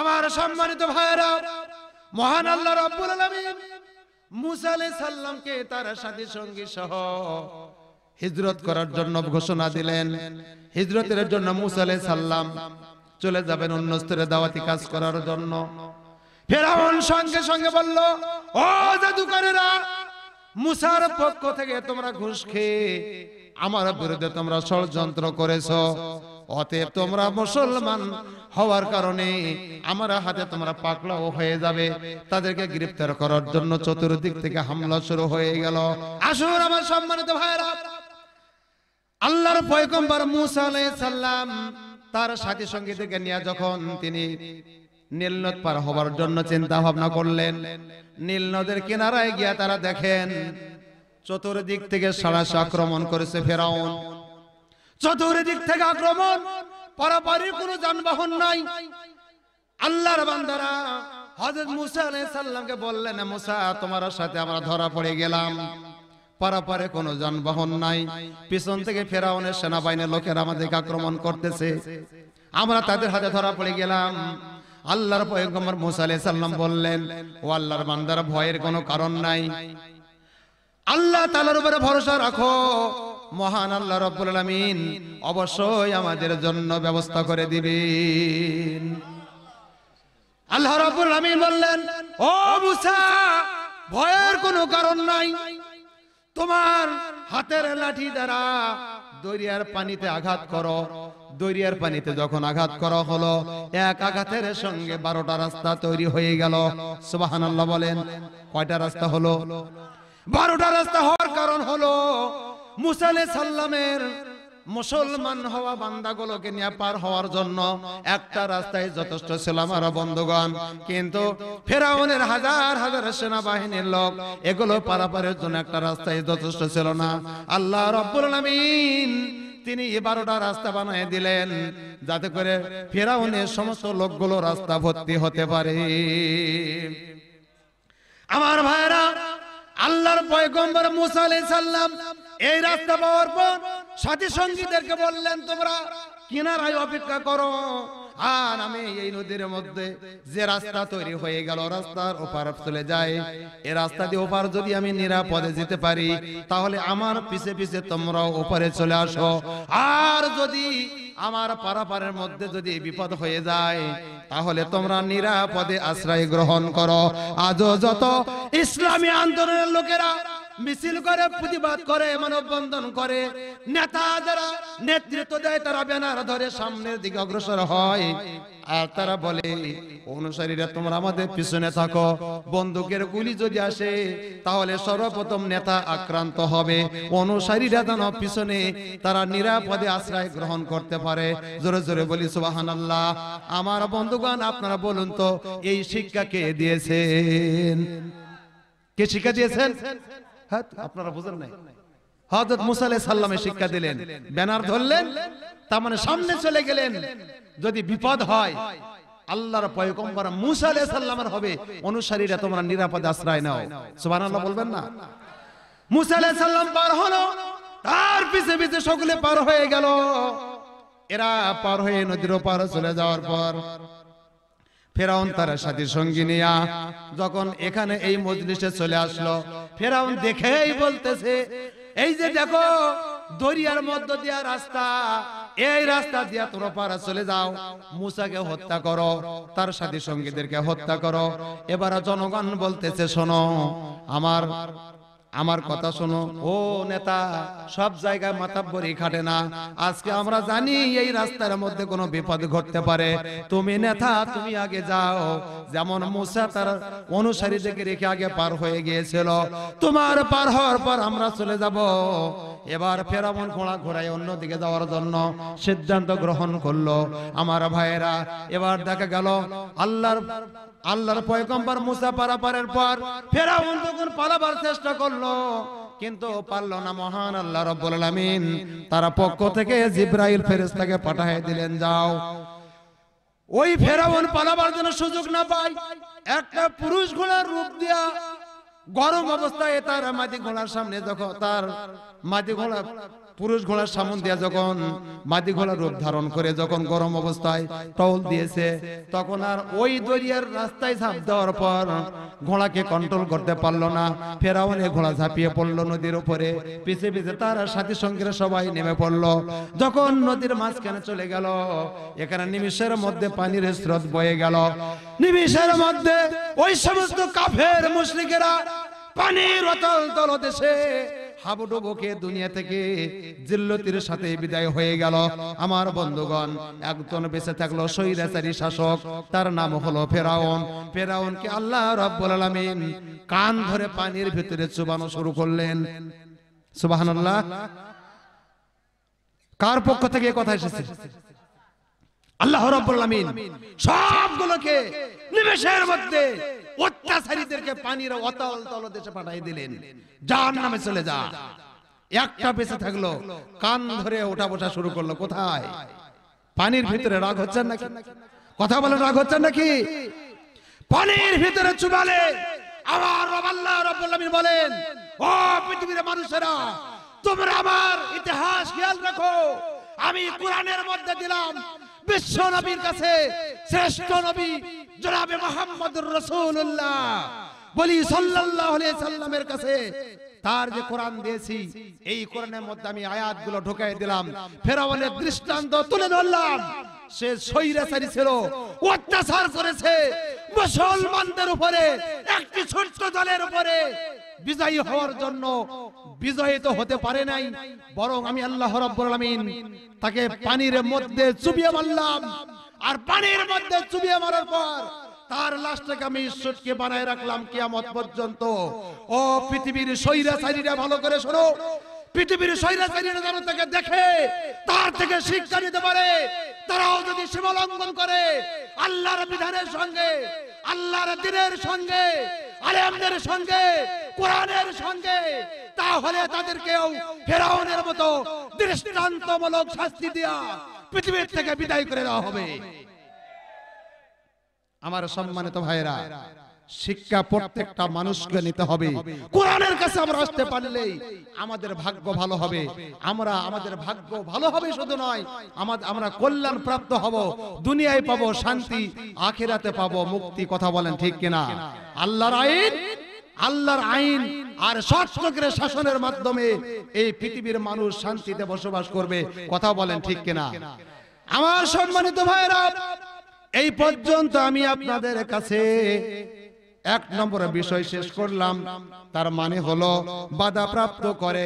আমার সম্মানিত ভাইরা মহান আল্লাহ রাব্বুল আলামিন মুসা আলাইহিস সালামকে তার সাথে সঙ্গী সহ হিজরত করার জন্য ঘোষণা দিলেন হিজরতের জন্য মুসা আলাইহিস সালাম চলে যাবেন অন্য স্তরে দাওয়াতি কাজ করার জন্য ফেরাউন সঙ্গে সঙ্গে বলল ও জাদুকরেরা মুসার পক্ষ থেকে তোমরা ঘুষ খেয়ে আমার বিরুদ্ধে তোমরা ষড়যন্ত্র করেছো অতএব তোমরা মুসলমান হওয়ার কারণে আমার হাতে তোমরা পাকলাও হয়ে যাবে তাদেরকে গ্রেফতার করার জন্য চতুর্দিক থেকে হামলা শুরু হয়ে গেল আসুন আমার সম্মানিত ভাইরা আল্লাহর পয়গম্বর মুসা আলাইহিস সালাম তার সাথী সঙ্গীদেরকে নিয়ে যখন তিনি নীল নদ পার হবার জন্য চিন্তা ভাবনা করলেন নীল নদের কিনারায় গিয়া তারা দেখেন চতুর্দিক থেকে সাড়াশা আক্রমণ করেছে ফেরাউন চতুর্দিক থেকে আক্রমণ পরাপরি কোন যানবাহন নাই আল্লাহর বান্দারা হজরত মুসা আলাইহিস সালামকে বললেন মুসা তোমার সাথে আমরা ধরা পড়ে গেলাম পারাপারে কোনো যানবাহন নাই পিছন থেকে ফেরাউনের সেনাবাহিনীর লোকেরা আমাদেরকে আক্রমণ করতেছে আমরা তাদের হাতে ধরা পড়ে গেলাম আল্লাহর পয়গম্বর মুসা আলাইহিস সালাম বললেন ও আল্লাহর বান্দারা ভয়ের কোনো কারণ নাই আল্লাহ তাআলার উপরে ভরসা রাখো মহান আল্লাহ রব্বুল আলমিন অবশ্যই আমাদের জন্য ব্যবস্থা করে দিবেন আল্লাহ রব্বুল আলমিন বললেন ও মুসা ভয়ের কোনো কারণ নাই তোমার হাতের লাঠি দ্বারা দরিয়ার পানিতে আঘাত করো দরিয়ার পানিতে যখন আঘাত করা হলো এক আঘাতের সঙ্গে বারোটা রাস্তা তৈরি হয়ে গেল সুবাহান বলেন কয়টা রাস্তা হলো বারোটা রাস্তা হওয়ার কারণ হলো মুসালে সাল্লামের মুসলমান হওয়া বান্দাগুলোকে নিয়ে পার হওয়ার জন্য একটা রাস্তায় যথেষ্ট ছিল আমার বন্ধুগণ কিন্তু ফেরাউনের হাজার হাজার সেনাবাহিনীর লোক এগুলো পারাপারের জন্য একটা রাস্তায় যথেষ্ট ছিল না আল্লাহ রব্বুল আলামিন তিনি এবারোটা রাস্তা বানিয়ে দিলেন যাতে করে ফেরাউনের সমস্ত লোকগুলো রাস্তা ভর্তি হতে পারে আমার ভাইরা আল্লাহর পয়গম্বর মুসা আলাইহিস সালাম এই রাস্তা পাওয়ার পর সাথী সঙ্গীদেরকে বললেন তোমরা কিনারায় অপেক্ষা করো আর আমি এই নদীর মধ্যে যে রাস্তা তৈরি হয়ে গেল রাস্তার ওপার চলে যায় এ রাস্তা দিয়ে ওপার যদি আমি নিরাপদে যেতে পারি তাহলে আমার পিছে পিছে তোমরাও ওপারে চলে আসো আর যদি আমার পারাপারের মধ্যে যদি বিপদ হয়ে যায় তাহলে তোমরা নিরাপদে আশ্রয় গ্রহণ করো আজও যত ইসলামী আন্দোলনের লোকেরা মিছিল করে প্রতিবাদ করে মানববন্ধন করে নেতা যারা নেতৃত্ব দেয় তারা ব্যানার ধরে সামনের দিকে অগ্রসর হয় আর তারা বলে অনুসারীরা তোমরা আমাদের পিছনে থাকো বন্দুকের গুলি যদি আসে তাহলে সর্বপ্রথম নেতা আক্রান্ত হবে অনুসারীরা যেন পিছনে তারা নিরাপদে আশ্রয় গ্রহণ করতে পারে জোরে জোরে বলি সুবাহান আল্লাহ আমার বন্ধুগণ আপনারা বলুন তো এই শিক্ষা কে দিয়েছেন কে শিক্ষা দিয়েছেন হ্যাঁ, আপনারা বুঝেন নাই হজরত মুসালে সাল্লামে শিক্ষা দিলেন ব্যানার ধরলেন তার মানে সামনে চলে গেলেন যদি বিপদ হয় আল্লাহর পয়গম্বর হবে অনুসারীরা তোমরা নিরাপদ আশ্রয় নাও সুবহানাল্লাহ বলবেন না মুসা আলাইহিস পার হলো তার পিছে পিছে সকলে পার হয়ে গেল এরা পার হয়ে নদীর পার চলে যাওয়ার পর ফেরাউন তার সাথে সঙ্গী নিয়া যখন এখানে এই মজলিসে চলে আসলো ফেরাউন দেখেই বলতেছে এই যে দেখো দরিয়ার মধ্য দিয়া রাস্তা এই রাস্তা দিয়া তোমরা পাড়া চলে যাও মুসাকে হত্যা করো তার সাথে সঙ্গীদেরকে হত্যা করো এবার জনগণ বলতেছে শোনো আমার আমার কথা শোনো ও নেতা সব জায়গায় মাতাব্বরি খাটে না আজকে আমরা জানি এই রাস্তার মধ্যে কোনো বিপদ ঘটতে পারে তুমি নেতা তুমি আগে যাও যেমন মুসা তার অনুসারীদেরকে রেখে আগে পার হয়ে গিয়েছিল তোমার পার হওয়ার পর আমরা চলে যাব এবার ফেরামন ঘোড়া ঘোড়ায় অন্যদিকে যাওয়ার জন্য সিদ্ধান্ত গ্রহণ করলো আমার ভাইয়েরা এবার দেখা গেল আল্লাহর আল্লাহর পয়গম্বর মুসা পারাপারের পর ফেরাউন যখন পালাবার চেষ্টা করলো করলো কিন্তু পারল না মহান আল্লাহ রব্বুল আলামিন তারা পক্ষ থেকে জিব্রাইল ফেরেশতাকে পাঠিয়ে দিলেন যাও ওই ফেরাউন পালাবার জন্য সুযোগ না পায় একটা পুরুষ ঘোড়ার রূপ দিয়া গরম অবস্থায় তার মাটি ঘোড়ার সামনে দেখো তার মাটি ঘোড়া পুরুষ ঘোড়ার সামন দিয়ে যখন মাদি ঘোড়া রূপ ধারণ করে যখন গরম অবস্থায় টল দিয়েছে তখন আর ওই দরিয়ার রাস্তায় ঝাঁপ দেওয়ার পর ঘোড়াকে কন্ট্রোল করতে পারলো না ফেরাউন ঘোড়া ঝাঁপিয়ে পড়লো নদীর উপরে পিছিয়ে পিছিয়ে তারা সাথী সঙ্গীরা সবাই নেমে পড়লো যখন নদীর মাঝখানে চলে গেল এখানে নিমিষের মধ্যে পানির স্রোত বয়ে গেল নিমিষের মধ্যে ওই সমস্ত কাফের মুসলিকেরা পানির অতল তল দেশে হাবুডুবুকে দুনিয়া থেকে জিল্লতির সাথে বিদায় হয়ে গেল আমার বন্ধুগণ একজন বেঁচে থাকলো স্বৈরাচারী শাসক তার নাম হলো ফেরাউন ফেরাউনকে আল্লাহ রাব্বুল আলামিন কান ধরে পানির ভিতরে চুবানো শুরু করলেন সুবহানাল্লাহ কার পক্ষ থেকে কথা এসেছে আল্লাহ রাব্বুল সবগুলোকে নিমেষের মধ্যে অত্যাচারীদেরকে পানির অতল তল দেশে পাঠাই দিলেন যার নামে চলে যা একটা বেঁচে থাকলো কান ধরে ওঠা বসা শুরু করলো কোথায় পানির ভিতরে রাগ হচ্ছে নাকি কথা বলে রাগ হচ্ছে নাকি পানির ভিতরে চুবালে আমার রবাল্লাহ রাব্বুল বলেন ও পৃথিবীর মানুষেরা তোমরা আমার ইতিহাস খেয়াল রাখো আমি কোরআনের মধ্যে দিলাম বিশ্ব নবীর কাছে শ্রেষ্ঠ নবী জনাবে মোহাম্মদ রাসূলুল্লাহ বলি সাল্লাল্লাহু সাল্লামের কাছে তার যে কোরআন দিয়েছি এই কোরআনের মধ্যে আমি আয়াত গুলো ঢোকাই দিলাম ফেরাউনের দৃষ্টান্ত তুলে ধরলাম সে সৈরাচারী ছিল অত্যাচার করেছে মুসলমানদের উপরে একটি ছোট্ট দলের উপরে বিজয়ী হওয়ার জন্য বিজয়ী তো হতে পারে নাই বরং আমি আল্লাহ রাব্বুল আলামিন তাকে পানির মধ্যে চুবিয়ে মারলাম আর পানির মধ্যে চুবিয়ে মারার পর তার লাশটাকে আমি ঈশ্বরকে বানায় রাখলাম কিয়ামত পর্যন্ত ও পৃথিবীর সৈরা সাইরিরা ভালো করে শোনো পৃথিবীর সৈরা সাইরিরা যারা তাকে দেখে তার থেকে শিক্ষা নিতে পারে তারাও যদি সীমালঙ্ঘন করে আল্লাহর বিধানের সঙ্গে আল্লাহর দিনের সঙ্গে আলেমদের সঙ্গে কোরআনের সঙ্গে তাহলে তাদেরকেও ফেরাউনের মতো দৃষ্টান্তমূলক শাস্তি দেয়া পৃথিবীর থেকে বিদায় করে দেওয়া হবে আমার সম্মানিত ভাইরা শিক্ষা প্রত্যেকটা মানুষকে নিতে হবে কোরআনের কাছে আমরা আসতে পারলে আমাদের ভাগ্য ভালো হবে আমরা আমাদের ভাগ্য ভালো হবে শুধু নয় আমাদের আমরা কল্যাণ প্রাপ্ত হব দুনিয়ায় পাবো শান্তি আখেরাতে পাবো মুক্তি কথা বলেন ঠিক কিনা আল্লাহর আইন আল্লাহর আইন আর সচ্চকের শাসনের মাধ্যমে এই পৃথিবীর মানুষ শান্তিতে বসবাস করবে কথা বলেন ঠিক কিনা আমার সম্মানিত ভাইরা এই পর্যন্ত আমি আপনাদের কাছে এক নম্বরে বিষয় শেষ করলাম তার মানে হলো বাধা প্রাপ্ত করে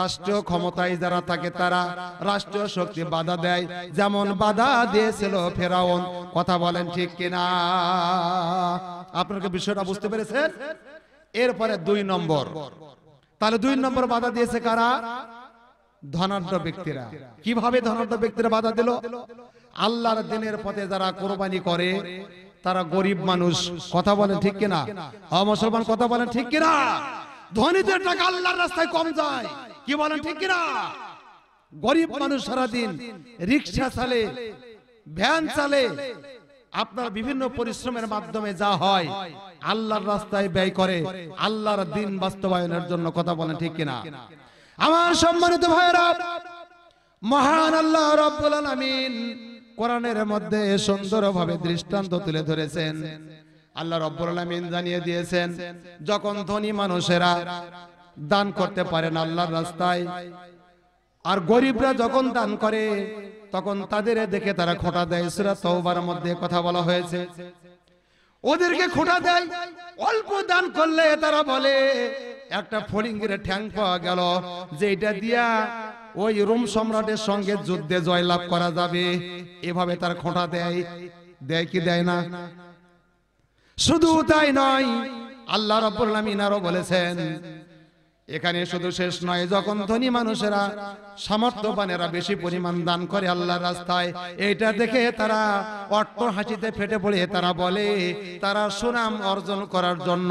রাষ্ট্রীয় ক্ষমতায় যারা থাকে তারা রাষ্ট্রীয় শক্তি বাধা দেয় যেমন বাধা দিয়েছিল ফেরাউন কথা বলেন ঠিক কিনা আপনাকে বিষয়টা বুঝতে পেরেছেন এরপরে দুই নম্বর তাহলে দুই নম্বর বাধা দিয়েছে কারা ধনাঢ্য ব্যক্তিরা কিভাবে ধনাঢ্য ব্যক্তিরা বাধা দিল আল্লাহর দিনের পথে যারা কোরবানি করে তারা গরিব মানুষ কথা বলে ঠিক কিনা মুসলমান কথা বলে ঠিক কিনা ধনীদের টাকা আল্লাহর রাস্তায় কম যায় কি বলেন ঠিক কিনা গরিব মানুষ সারাদিন রিক্সা চালে ভ্যান চালে আপনার বিভিন্ন পরিশ্রমের মাধ্যমে যা হয় আল্লাহর রাস্তায় ব্যয় করে আল্লাহর দিন বাস্তবায়নের জন্য কথা বলে ঠিক কিনা আমার সম্মানিত ভাইরা মহান আল্লাহ রব্বুল আলামিন কোরআনের মধ্যে সুন্দরভাবে দৃষ্টান্ত তুলে ধরেছেন আল্লাহ রব্বুল আলামিন জানিয়ে দিয়েছেন যখন ধনী মানুষেরা দান করতে পারেন আল্লাহর রাস্তায় আর গরিবরা যখন দান করে তখন তাদের দেখে তারা খোটা দেয় সূরা তওবার মধ্যে কথা বলা হয়েছে ওদেরকে খোটা দেয় অল্প দান করলে তারা বলে একটা ফরিঙ্গের ঠ্যাং পাওয়া গেল যে এটা দিয়া ওই রোম সম্রাটের সঙ্গে যুদ্ধে জয়লাভ করা যাবে এভাবে তার খোঁটা দেয় দেয় কি দেয় না শুধু তাই নয় আল্লাহ রব্বুল আমিনারও বলেছেন এখানে শুধু শেষ নয় যখন ধনী মানুষেরা সামর্থ্যবানেরা বেশি পরিমাণ দান করে আল্লাহ রাস্তায় এইটা দেখে তারা অট্ট হাসিতে ফেটে পড়ে তারা বলে তারা সুনাম অর্জন করার জন্য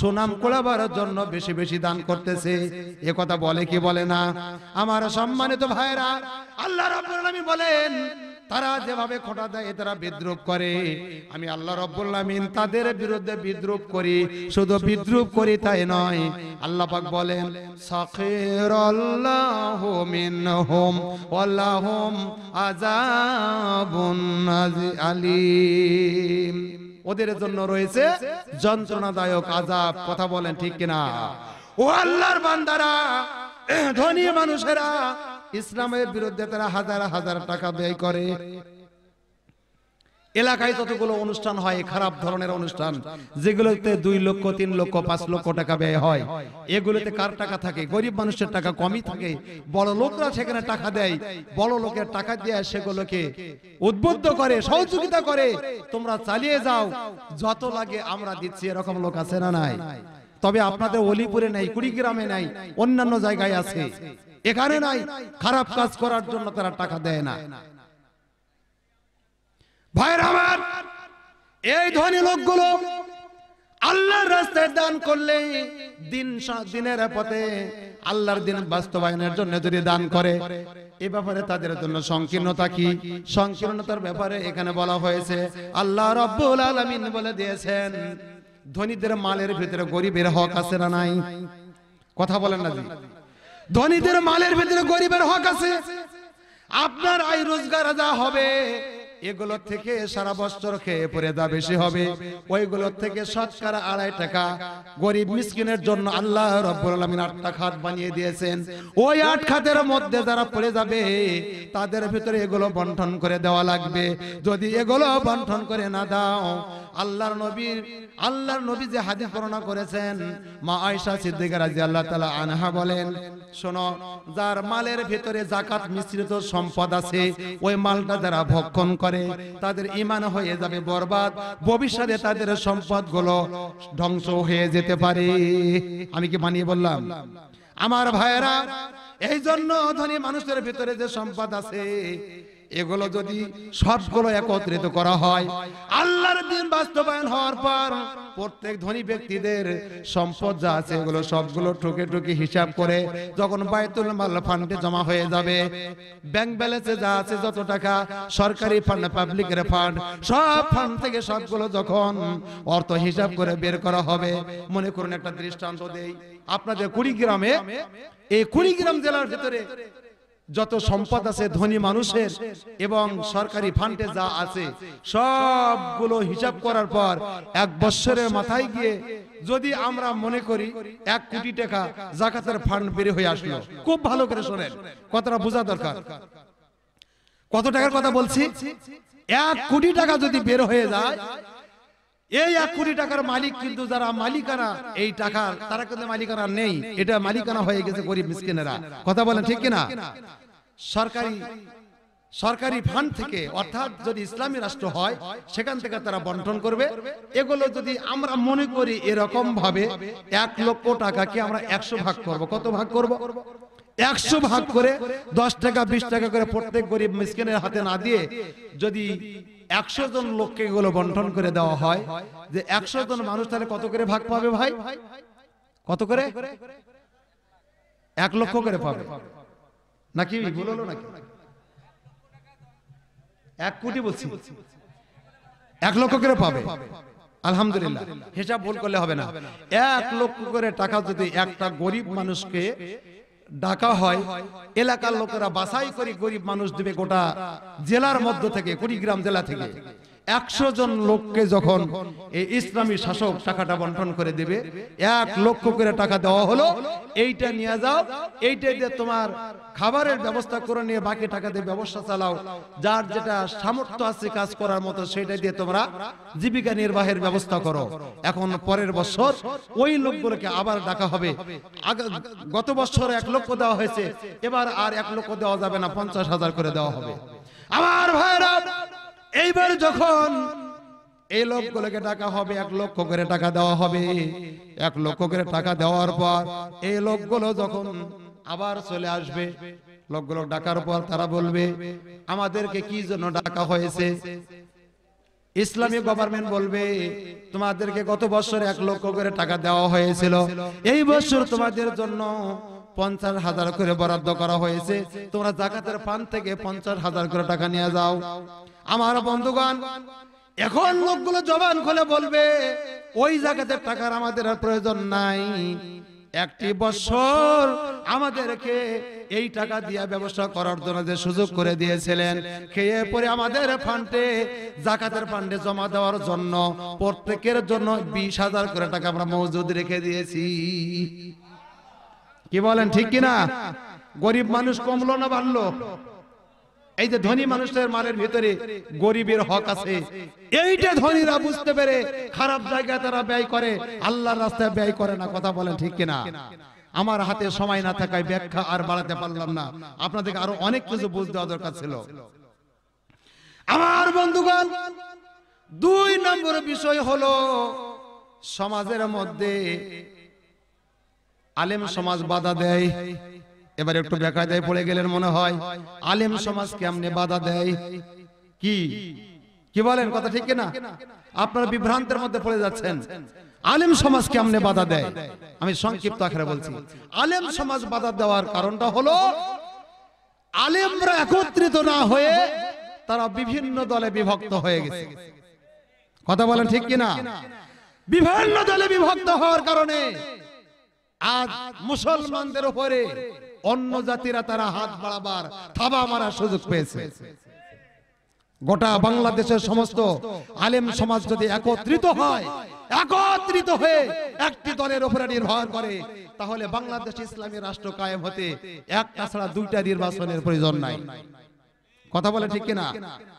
সুনাম কোলাবার জন্য বেশি বেশি দান করতেছে এ কথা বলে কি বলে না আমার সম্মানিত ভাইরা আল্লাহ রাব্বুল বলেন তারা যেভাবে খোটা দেয় তারা বিদ্রুপ করে আমি আল্লাহ রব্বুল্লামিন তাদের বিরুদ্ধে বিদ্রুপ করি শুধু বিদ্রুপ করি তাই নয় আল্লাহ পাক বলেন সাখিরাল্লাহু মিনহুম ওয়ালাহুম আযাবুন ওদের জন্য রয়েছে যন্ত্রণাদায়ক আজাব কথা বলেন ঠিক কিনা ও আল্লাহর বান্দারা ধনী মানুষেরা ইসলামের বিরুদ্ধে তারা হাজার হাজার টাকা ব্যয় করে এলাকায় যতগুলো অনুষ্ঠান হয় খারাপ ধরনের অনুষ্ঠান যেগুলোতে দুই লক্ষ তিন লক্ষ পাঁচ লক্ষ টাকা ব্যয় হয় এগুলোতে কার টাকা থাকে গরিব মানুষের টাকা কমই থাকে বড় লোকরা সেখানে টাকা দেয় বড় লোকের টাকা দিয়ে সেগুলোকে উদ্বুদ্ধ করে সহযোগিতা করে তোমরা চালিয়ে যাও যত লাগে আমরা দিচ্ছি এরকম লোক আছে না নাই তবে আপনাদের অলিপুরে নাই কুড়িগ্রামে নাই অন্যান্য জায়গায় আছে এখানে নাই খারাপ কাজ করার জন্য তারা টাকা দেয় না ভাইয়ের আমার এই ধনী লোকগুলো আল্লাহর রাস্তায় দান করলে দিন দিনের পথে আল্লাহর দিন বাস্তবায়নের জন্য যদি দান করে এ ব্যাপারে তাদের জন্য সংকীর্ণতা কি সংকীর্ণতার ব্যাপারে এখানে বলা হয়েছে আল্লাহ রব্বুল আলমিন বলে দিয়েছেন ধনীদের মালের ভিতরে গরিবের হক আছে না নাই কথা বলেন না জি ধনীদের মালের ভেতরে গরিবের হক আছে আপনার আয় রোজগার যা হবে এগুলো থেকে সারা বছর খেয়ে পরে দা বেশি হবে ওইগুলোর থেকে শতকরা আড়াই টাকা গরিব মিসকিনের জন্য আল্লাহ রব্বুল আলামিন আটটা খাত বানিয়ে দিয়েছেন ওই আট খাতের মধ্যে যারা পড়ে যাবে তাদের ভিতরে এগুলো বন্টন করে দেওয়া লাগবে যদি এগুলো বন্টন করে না দাও আল্লাহর নবীর আল্লাহর নবী যে হাদিস বর্ণনা করেছেন মা আয়েশা সিদ্দিকা রাদিয়াল্লাহু তাআলা আনহা বলেন শোনো যার মালের ভিতরে যাকাত মিশ্রিত সম্পদ আছে ওই মালটা যারা ভক্ষণ করে করে তাদের ইমান হয়ে যাবে বরবাদ ভবিষ্যতে তাদের সম্পদগুলো ধ্বংস হয়ে যেতে পারে আমি কি মানিয়ে বললাম আমার ভাইয়েরা এই জন্য ধনী মানুষের ভিতরে যে সম্পদ আছে এগুলো যদি সবগুলো একত্রিত করা হয় আল্লাহর দিন বাস্তবায়ন হওয়ার পর প্রত্যেক ধনী ব্যক্তিদের সম্পদ যা আছে এগুলো সবগুলো ঠুকে ঠুকে হিসাব করে যখন বায়তুল মাল ফান্ডে জমা হয়ে যাবে ব্যাংক ব্যালেন্সে যা আছে যত টাকা সরকারি ফান্ড পাবলিকের ফান্ড সব ফান্ড থেকে সবগুলো যখন অর্থ হিসাব করে বের করা হবে মনে করুন একটা দৃষ্টান্ত দেই আপনাদের কুড়িগ্রামে এই কুড়িগ্রাম জেলার ভিতরে যত সম্পদ আছে ধনী মানুষের এবং সরকারি ফান্ডে যা আছে সবগুলো হিসাব করার পর এক বছরের মাথায় গিয়ে যদি আমরা মনে করি এক কোটি টাকা জাকাতের ফান্ড বের হয়ে আসলো খুব ভালো করে শোনেন কথাটা বোঝা দরকার কত টাকার কথা বলছি এক কোটি টাকা যদি বের হয়ে যায় এই এক কোটি টাকার মালিক কিন্তু যারা মালিকানা এই টাকার তারা কিন্তু মালিকানা নেই এটা মালিকানা হয়ে গেছে গরিব মিসকিনেরা কথা বলেন ঠিক কিনা সরকারি সরকারি ফান্ড থেকে অর্থাৎ যদি ইসলামী রাষ্ট্র হয় সেখান থেকে তারা বন্টন করবে এগুলো যদি আমরা মনে করি এরকম ভাবে এক লক্ষ টাকাকে আমরা একশো ভাগ করব কত ভাগ করব একশো ভাগ করে দশ টাকা বিশ টাকা করে প্রত্যেক গরিব মিসকিনের হাতে না দিয়ে যদি একশো জন লোককে এগুলো বন্টন করে দেওয়া হয় যে একশো জন মানুষ তাহলে কত করে ভাগ পাবে ভাই কত করে এক লক্ষ করে পাবে নাকি ভুল হলো নাকি এক কোটি বলছি এক লক্ষ করে পাবে আলহামদুলিল্লাহ হিসাব ভুল করলে হবে না এক লক্ষ করে টাকা যদি একটা গরিব মানুষকে ডাকা হয় এলাকার লোকেরা বাসাই করে গরিব মানুষ দেবে গোটা জেলার মধ্য থেকে কুড়িগ্রাম জেলা থেকে একশো জন লোককে যখন এই ইসলামী শাসক টাকাটা বন্টন করে দেবে এক লক্ষ করে টাকা দেওয়া হলো এইটা নিয়ে যাও এইটা দিয়ে তোমার খাবারের ব্যবস্থা করে নিয়ে বাকি টাকা দিয়ে ব্যবস্থা চালাও যার যেটা সামর্থ্য আছে কাজ করার মতো সেটা দিয়ে তোমরা জীবিকা নির্বাহের ব্যবস্থা করো এখন পরের বছর ওই লোকগুলোকে আবার ডাকা হবে গত বছর এক লক্ষ দেওয়া হয়েছে এবার আর এক লক্ষ দেওয়া যাবে না পঞ্চাশ হাজার করে দেওয়া হবে আমার ভাইরা এইবার যখন এই লোকগুলোকে টাকা হবে এক লক্ষ করে টাকা দেওয়া হবে এক লক্ষ করে টাকা দেওয়ার পর এই লোকগুলো যখন আবার চলে আসবে লোকগুলো ডাকার পর তারা বলবে আমাদেরকে কি জন্য ডাকা হয়েছে ইসলামী গভর্নমেন্ট বলবে তোমাদেরকে গত বছর এক লক্ষ করে টাকা দেওয়া হয়েছিল এই বছর তোমাদের জন্য পঞ্চাশ হাজার করে বরাদ্দ করা হয়েছে তোমরা জাকাতের পান থেকে পঞ্চাশ হাজার করে টাকা নিয়ে যাও আমার বন্ধুগণ এখন লোকগুলো জবান খুলে বলবে ওই জায়গাতে টাকার আমাদের আর প্রয়োজন নাই একটি বছর আমাদেরকে এই টাকা দিয়া ব্যবসা করার জন্য যে সুযোগ করে দিয়েছিলেন খেয়ে পরে আমাদের ফান্ডে জাকাতের ফান্ডে জমা দেওয়ার জন্য প্রত্যেকের জন্য বিশ হাজার করে টাকা আমরা মজুদ রেখে দিয়েছি কি বলেন ঠিক কিনা গরিব মানুষ কমলো না বাড়লো এই যে ধনী মানুষের মালের ভিতরে গরিবের হক আছে এইটা ধনীরা বুঝতে পেরে খারাপ জায়গায় তারা ব্যয় করে আল্লাহর রাস্তায় ব্যয় করে না কথা বলেন ঠিক কিনা আমার হাতে সময় না থাকায় ব্যাখ্যা আর বাড়াতে পারলাম না আপনাদেরকে আরো অনেক কিছু বুঝ দেওয়া দরকার ছিল আমার বন্ধুগণ দুই নম্বর বিষয় হলো সমাজের মধ্যে আলেম সমাজ বাধা দেয় এবার একটু বেকায়দায় পড়ে গেলেন মনে হয় আলেম সমাজ কেমনে বাধা দেয় কি কি বলেন কথা ঠিক না আপনারা বিভ্রান্তের মধ্যে পড়ে যাচ্ছেন আলেম সমাজ কেমনে বাধা দেয় আমি সংক্ষিপ্ত আখেরে বলছি আলেম সমাজ বাধা দেওয়ার কারণটা হলো আলেমরা একত্রিত না হয়ে তারা বিভিন্ন দলে বিভক্ত হয়ে গেছে কথা বলেন ঠিক কিনা বিভিন্ন দলে বিভক্ত হওয়ার কারণে আজ মুসলমানদের উপরে অন্য জাতিরা তারা হাত বাড়াবার থাবা মারার সুযোগ পেয়েছে গোটা বাংলাদেশের সমস্ত আলেম সমাজ যদি একত্রিত হয় একত্রিত হয়ে একটি দলের উপরে নির্ভর করে তাহলে বাংলাদেশ ইসলামী রাষ্ট্র কায়েম হতে একটা ছাড়া দুইটা নির্বাচনের প্রয়োজন নাই কথা বলে ঠিক কিনা